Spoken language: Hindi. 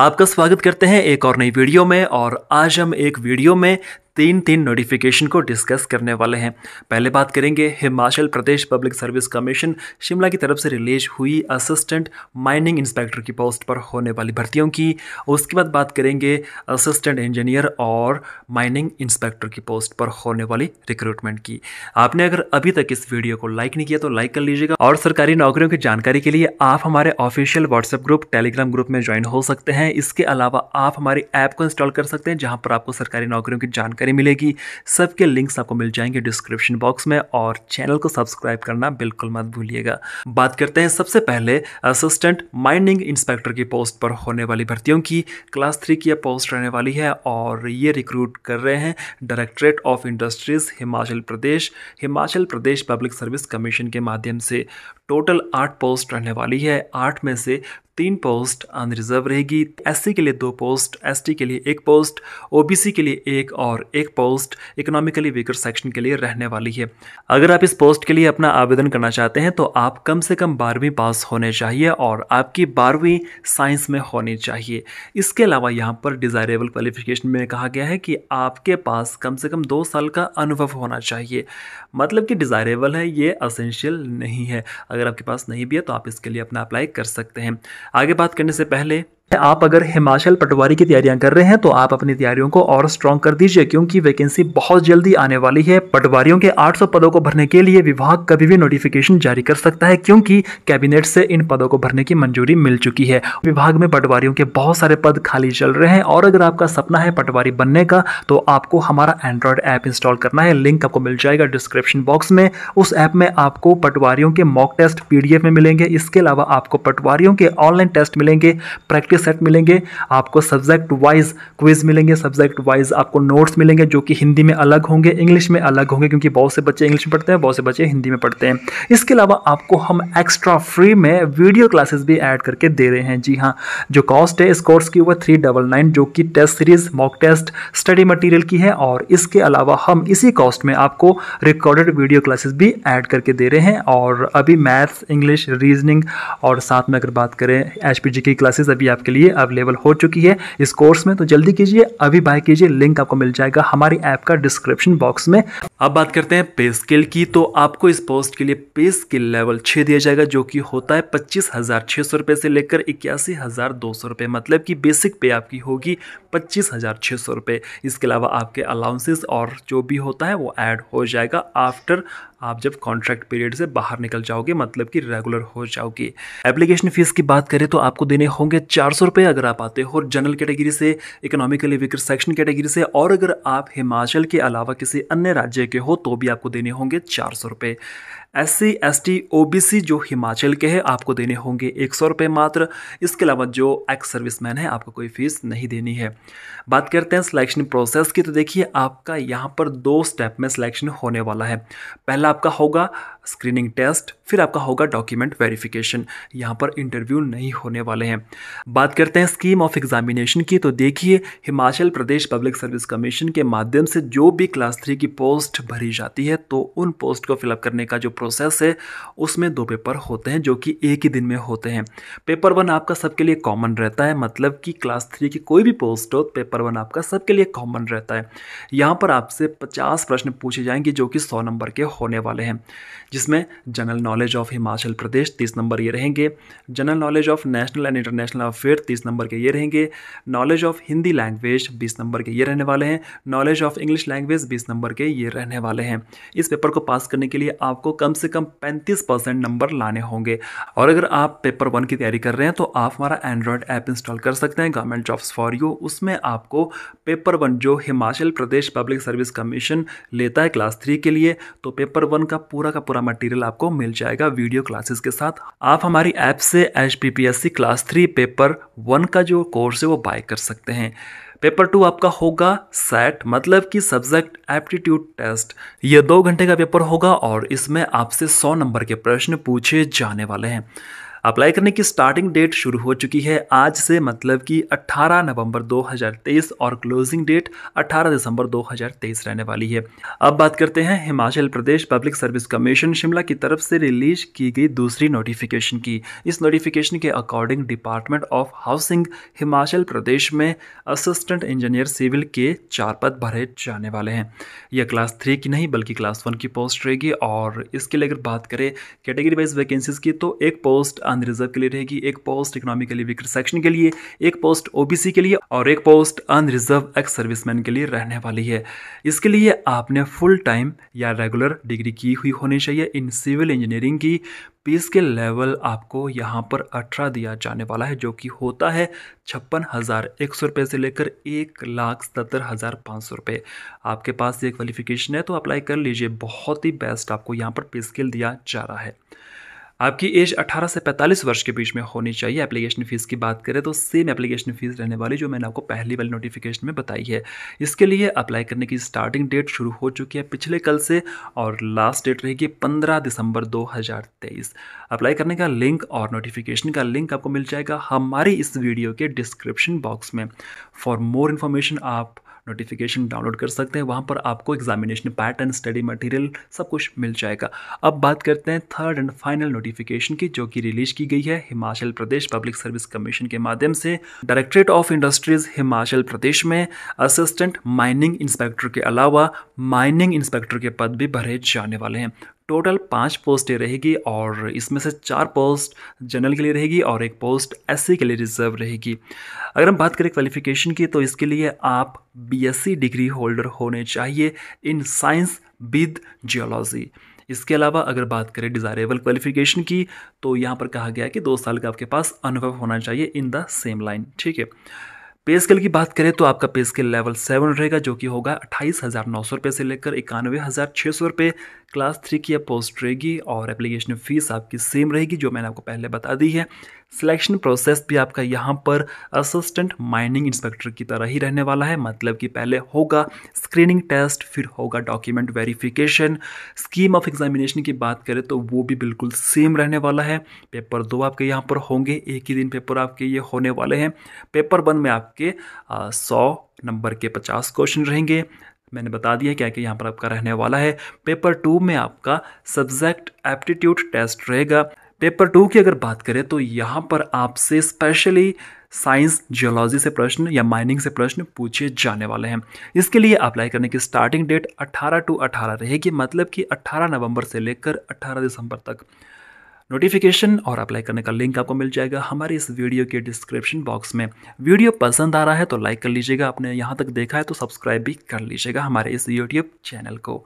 आपका स्वागत करते हैं एक और नई वीडियो में और आज हम एक वीडियो में तीन तीन नोटिफिकेशन को डिस्कस करने वाले हैं पहले बात करेंगे Himachal Pradesh public service commission Shimla की तरफ से रिलीज हुई असिस्टेंट माइनिंग इंस्पेक्टर की पोस्ट पर होने वाली भर्तियों की उसके बाद बात करेंगे असिस्टेंट इंजीनियर और माइनिंग इंस्पेक्टर की पोस्ट पर होने वाली रिक्रूटमेंट की आपने अगर अभी तक इस वीडियो को लाइक नहीं किया तो लाइक कर लीजिएगा और सरकारी नौकरियों की जानकारी के लिए आप हमारे official WhatsApp group Telegram group में ज्वाइन हो सकते हैं इसके अलावा आप हमारी ऐप को इंस्टॉल कर सकते हैं जहाँ पर आपको सरकारी नौकरियों की जानकारी जानकारी मिलेगी सबके लिंक्स आपको मिल जाएंगे डिस्क्रिप्शन बॉक्स में और चैनल को सब्सक्राइब करना बिल्कुल मत भूलिएगा बात करते हैं सबसे पहले असिस्टेंट माइनिंग इंस्पेक्टर की पोस्ट पर होने वाली भर्तियों की क्लास थ्री की यह पोस्ट रहने वाली है और ये रिक्रूट कर रहे हैं directorate of industries Himachal Pradesh Himachal Pradesh public service commission के माध्यम से टोटल आठ पोस्ट रहने वाली है आठ में से तीन पोस्ट अनरिजर्व रहेगी एससी के लिए दो पोस्ट एसटी के लिए एक पोस्ट ओबीसी के लिए एक और एक पोस्ट इकोनॉमिकली वीकर सेक्शन के लिए रहने वाली है अगर आप इस पोस्ट के लिए अपना आवेदन करना चाहते हैं तो आप कम से कम बारहवीं पास होने चाहिए और आपकी बारहवीं साइंस में होनी चाहिए इसके अलावा यहाँ पर डिज़ायरेबल क्वालिफिकेशन में कहा गया है कि आपके पास कम से कम दो साल का अनुभव होना चाहिए मतलब कि डिज़ायरेबल है ये असेंशियल नहीं है अगर आपके पास नहीं भी है तो आप इसके लिए अपना अप्लाई कर सकते हैं आगे बात करने से पहले आप अगर हिमाचल पटवारी की तैयारियां कर रहे हैं तो आप अपनी तैयारियों को और स्ट्रॉन्ग कर दीजिए क्योंकि वैकेंसी बहुत जल्दी आने वाली है पटवारियों के 800 पदों को भरने के लिए विभाग कभी भी नोटिफिकेशन जारी कर सकता है क्योंकि कैबिनेट से इन पदों को भरने की मंजूरी मिल चुकी है विभाग में पटवारियों के बहुत सारे पद खाली चल रहे हैं और अगर आपका सपना है पटवारी बनने का तो आपको हमारा एंड्रॉयड ऐप इंस्टॉल करना है लिंक आपको मिल जाएगा डिस्क्रिप्शन बॉक्स में उस ऐप में आपको पटवारियों के मॉक टेस्ट पीडीएफ में मिलेंगे इसके अलावा आपको पटवारियों के ऑनलाइन टेस्ट मिलेंगे प्रैक्टिस के सेट मिलेंगे आपको सब्जेक्ट वाइज क्विज मिलेंगे सब्जेक्ट वाइज आपको नोट्स मिलेंगे जो कि हिंदी में अलग होंगे इंग्लिश में अलग होंगे क्योंकि बहुत से बच्चे इंग्लिश में पढ़ते हैं बहुत से बच्चे हिंदी में पढ़ते हैं इसके अलावा आपको हम एक्स्ट्रा फ्री में वीडियो क्लासेस भी ऐड करके दे रहे हैं जी हाँ जो कॉस्ट है इस कोर्स की वह थ्री डबल नाइन जो कि test series mock test study material की है और इसके अलावा हम इसी कॉस्ट में आपको रिकॉर्डेड वीडियो क्लासेस भी ऐड करके दे रहे हैं और अभी मैथ्स इंग्लिश रीजनिंग और साथ में अगर बात करें एच की क्लासेस अभी आप के लिए अवेलेबल हो चुकी है इस कोर्स में तो जल्दी कीजिए अभी बाय कीजिए लिंक आपको मिल जाएगा हमारी ऐप का डिस्क्रिप्शन बॉक्स में अब बात करते हैं पे स्केल की तो आपको इस पोस्ट के लिए पे स्केल लेवल छः दिया जाएगा जो कि होता है पच्चीस हज़ार छः सौ रुपये से लेकर इक्यासी हज़ार दो सौ रुपये मतलब कि बेसिक पे आपकी होगी पच्चीस हज़ार छः सौ रुपये इसके अलावा आपके अलाउंसेस और जो भी होता है वो ऐड हो जाएगा आफ्टर आप जब कॉन्ट्रैक्ट पीरियड से बाहर निकल जाओगे मतलब कि रेगुलर हो जाओगी एप्लीकेशन फ़ीस की बात करें तो आपको देने होंगे चार सौ रुपये अगर आप आते हो जनरल कैटेगरी से इकोनॉमिकली वीकर सेक्शन कैटेगरी से और अगर आप हिमाचल के अलावा किसी अन्य राज्य दर्जे के हो तो भी आपको देने होंगे चार सौ रुपये S C S T O B C जो हिमाचल के हैं आपको देने होंगे एक सौ रुपये मात्र इसके अलावा जो एक्स सर्विसमैन है आपको कोई फीस नहीं देनी है बात करते हैं सिलेक्शन प्रोसेस की तो देखिए आपका यहाँ पर दो स्टेप में सिलेक्शन होने वाला है पहला आपका होगा स्क्रीनिंग टेस्ट फिर आपका होगा डॉक्यूमेंट वेरिफिकेशन यहाँ पर इंटरव्यू नहीं होने वाले हैं बात करते हैं स्कीम ऑफ एग्जामिनेशन की तो देखिए Himachal Pradesh public service commission के माध्यम से जो भी क्लास थ्री की पोस्ट भरी जाती है तो उन पोस्ट को फिलअप करने का जो प्रोसेस है उसमें दो पेपर होते हैं जो कि एक ही दिन में होते हैं पेपर वन आपका सबके लिए कॉमन रहता है मतलब कि क्लास थ्री की कोई भी पोस्ट हो पेपर वन आपका सबके लिए कॉमन रहता है यहाँ पर आपसे पचास प्रश्न पूछे जाएंगे जो कि सौ नंबर के होने वाले हैं जिसमें general knowledge of Himachal Pradesh तीस नंबर ये रहेंगे general knowledge of national and international affair तीस नंबर के ये रहेंगे नॉलेज ऑफ हिंदी लैंग्वेज बीस नंबर के ये रहने वाले हैं नॉलेज ऑफ इंग्लिश लैंग्वेज बीस नंबर के ये रहने वाले हैं इस पेपर को पास करने के लिए आपको कम से कम पैंतीस परसेंट नंबर लाने होंगे और अगर आप पेपर वन की तैयारी कर रहे हैं तो आप हमारा एंड्रॉयड ऐप इंस्टॉल कर सकते हैं गवर्नमेंट जॉब्स फॉर यू उसमें आपको पेपर वन जो Himachal Pradesh public service commission लेता है क्लास थ्री के लिए तो पेपर वन का पूरा का पूरा सारा मटेरियल आपको मिल जाएगा वीडियो क्लासेस के साथ आप हमारी ऐप से H class three paper one का जो कोर्स है वो बाय कर सकते हैं पेपर टू आपका होगा सेट मतलब कि सब्जेक्ट एप्टीट्यूड टेस्ट ये दो घंटे का पेपर होगा और इसमें आपसे सौ नंबर के प्रश्न पूछे जाने वाले हैं अप्लाई करने की स्टार्टिंग डेट शुरू हो चुकी है आज से मतलब कि 18 नवंबर 2023 और क्लोजिंग डेट 18 दिसंबर 2023 रहने वाली है अब बात करते हैं Himachal Pradesh public service commission Shimla की तरफ से रिलीज की गई दूसरी नोटिफिकेशन की इस नोटिफिकेशन के according department of housing Himachal Pradesh में असिस्टेंट इंजीनियर सिविल के चार पद भरे जाने वाले हैं यह क्लास थ्री की नहीं बल्कि क्लास वन की पोस्ट रहेगी और इसके लिए अगर बात करें कैटेगरी वाइज वैकेंसीज की तो एक पोस्ट आंध्र रिजर्व के लिए रहेगी एक पोस्ट इकोनॉमिकली वीकर सेक्शन के लिए एक पोस्ट ओबीसी के लिए और एक post unreserved ex serviceman के लिए रहने वाली है इसके लिए आपने फुल टाइम या रेगुलर डिग्री की हुई होनी चाहिए इन सिविल इंजीनियरिंग की पी के लेवल आपको यहाँ पर अठारह दिया जाने वाला है जो कि होता है छप्पन हज़ार एक सौ रुपये से लेकर एक लाख सत्तर हज़ार पाँच सौ रुपये आपके पास ये क्वालिफिकेशन है तो अप्लाई कर लीजिए बहुत ही बेस्ट आपको यहाँ पर पी स्केल दिया जा रहा है आपकी एज 18 से 45 वर्ष के बीच में होनी चाहिए एप्लीकेशन फ़ीस की बात करें तो सेम एप्लीकेशन फ़ीस रहने वाली जो मैंने आपको पहली वाली नोटिफिकेशन में बताई है इसके लिए अप्लाई करने की स्टार्टिंग डेट शुरू हो चुकी है पिछले कल से और लास्ट डेट रहेगी पंद्रह दिसंबर दो अप्लाई करने का लिंक और नोटिफिकेशन का लिंक आपको मिल जाएगा हमारी इस वीडियो के डिस्क्रिप्शन बॉक्स में फॉर मोर इन्फॉर्मेशन आप नोटिफिकेशन डाउनलोड कर सकते हैं वहाँ पर आपको एग्जामिनेशन पैटर्न स्टडी मटेरियल सब कुछ मिल जाएगा अब बात करते हैं थर्ड एंड फाइनल नोटिफिकेशन की जो कि रिलीज की गई है Himachal Pradesh public service commission के माध्यम से directorate of industries Himachal Pradesh में असिस्टेंट माइनिंग इंस्पेक्टर के अलावा माइनिंग इंस्पेक्टर के पद भी भरे जाने वाले हैं टोटल पाँच पोस्टें रहेगी और इसमें से चार पोस्ट जनरल के लिए रहेगी और एक पोस्ट एस के लिए रिजर्व रहेगी अगर हम बात करें क्वालिफिकेशन की तो इसके लिए आप बीएससी डिग्री होल्डर होने चाहिए इन साइंस विद जियोलॉजी इसके अलावा अगर बात करें डिज़ायरेबल क्वालिफिकेशन की तो यहाँ पर कहा गया कि दो साल का आपके पास अनुभव होना चाहिए इन द सेम लाइन ठीक है पे स्केल की बात करें तो आपका पे स्केल लेवल सेवन रहेगा जो कि होगा अट्ठाईस हज़ार नौ सौ रुपये से लेकर इक्यानवे हज़ार छः सौ रुपये क्लास थ्री की अब पोस्ट रहेगी और एप्लीकेशन फ़ीस आपकी सेम रहेगी जो मैंने आपको पहले बता दी है सिलेक्शन प्रोसेस भी आपका यहाँ पर असिस्टेंट माइनिंग इंस्पेक्टर की तरह ही रहने वाला है मतलब कि पहले होगा स्क्रीनिंग टेस्ट फिर होगा document verification scheme of examination की बात करें तो वो भी बिल्कुल सेम रहने वाला है पेपर दो आपके यहाँ पर होंगे एक ही दिन पेपर आपके ये होने वाले हैं पेपर वन में आपके सौ नंबर के पचास क्वेश्चन रहेंगे मैंने बता दिया क्या कि यहाँ पर आपका रहने वाला है पेपर टू में आपका सब्जेक्ट एप्टीट्यूड टेस्ट रहेगा पेपर टू की अगर बात करें तो यहाँ पर आपसे स्पेशली साइंस जियोलॉजी से प्रश्न या माइनिंग से प्रश्न पूछे जाने वाले हैं इसके लिए अप्लाई करने की स्टार्टिंग डेट 18 टू 18 रहेगी मतलब कि 18 नवंबर से लेकर 18 दिसंबर तक नोटिफिकेशन और अप्लाई करने का लिंक आपको मिल जाएगा हमारे इस वीडियो के डिस्क्रिप्शन बॉक्स में वीडियो पसंद आ रहा है तो लाइक कर लीजिएगा आपने यहाँ तक देखा है तो सब्सक्राइब भी कर लीजिएगा हमारे इस यूट्यूब चैनल को